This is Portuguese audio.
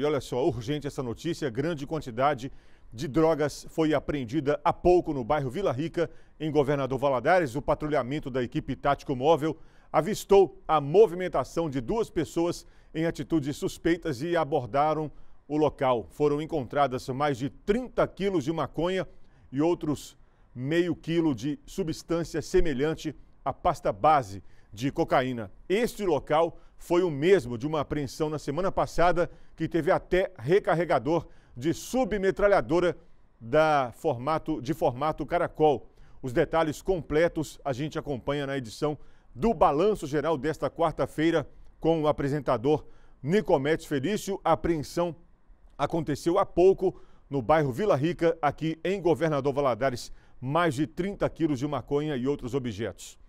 E olha só, urgente essa notícia: grande quantidade de drogas foi apreendida há pouco no bairro Vila Rica, em Governador Valadares. O patrulhamento da equipe tático móvel avistou a movimentação de duas pessoas em atitudes suspeitas e abordaram o local. Foram encontradas mais de 30 quilos de maconha e outros meio quilo de substância semelhante à pasta base de cocaína. Este local foi o mesmo de uma apreensão na semana passada que teve até recarregador de submetralhadora da formato, de formato caracol. Os detalhes completos a gente acompanha na edição do Balanço Geral desta quarta-feira com o apresentador Nicomedes Felício. A apreensão aconteceu há pouco no bairro Vila Rica, aqui em Governador Valadares. Mais de 30 quilos de maconha e outros objetos.